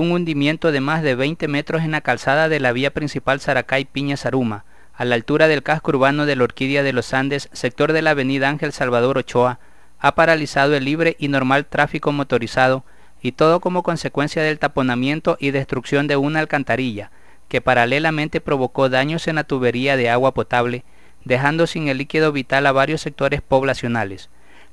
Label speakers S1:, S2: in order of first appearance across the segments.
S1: un hundimiento de más de 20 metros en la calzada de la vía principal Saracay-Piña-Saruma, a la altura del casco urbano de la Orquídea de los Andes, sector de la avenida Ángel Salvador Ochoa, ha paralizado el libre y normal tráfico motorizado, y todo como consecuencia del taponamiento y destrucción de una alcantarilla, que paralelamente provocó daños en la tubería de agua potable, dejando sin el líquido vital a varios sectores poblacionales.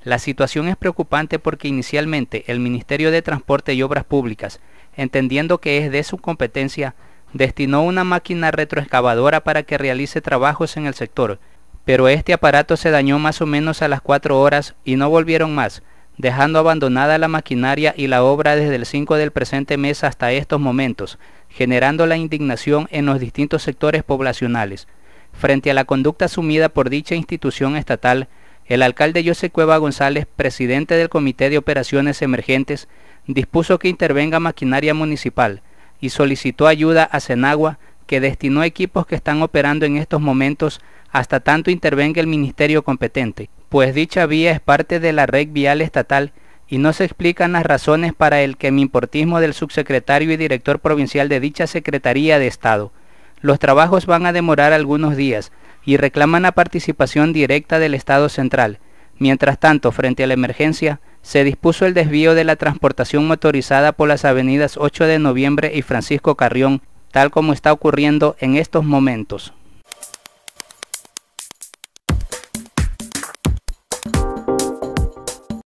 S1: La situación es preocupante porque inicialmente el Ministerio de Transporte y Obras Públicas, entendiendo que es de su competencia, destinó una máquina retroexcavadora para que realice trabajos en el sector, pero este aparato se dañó más o menos a las 4 horas y no volvieron más, dejando abandonada la maquinaria y la obra desde el 5 del presente mes hasta estos momentos, generando la indignación en los distintos sectores poblacionales. Frente a la conducta asumida por dicha institución estatal, el alcalde José Cueva González, presidente del Comité de Operaciones Emergentes, dispuso que intervenga maquinaria municipal y solicitó ayuda a Cenagua, que destinó equipos que están operando en estos momentos hasta tanto intervenga el ministerio competente, pues dicha vía es parte de la red vial estatal y no se explican las razones para el importismo del subsecretario y director provincial de dicha Secretaría de Estado. Los trabajos van a demorar algunos días, y reclaman la participación directa del Estado central. Mientras tanto, frente a la emergencia, se dispuso el desvío de la transportación motorizada por las avenidas 8 de Noviembre y Francisco Carrión, tal como está ocurriendo en estos momentos.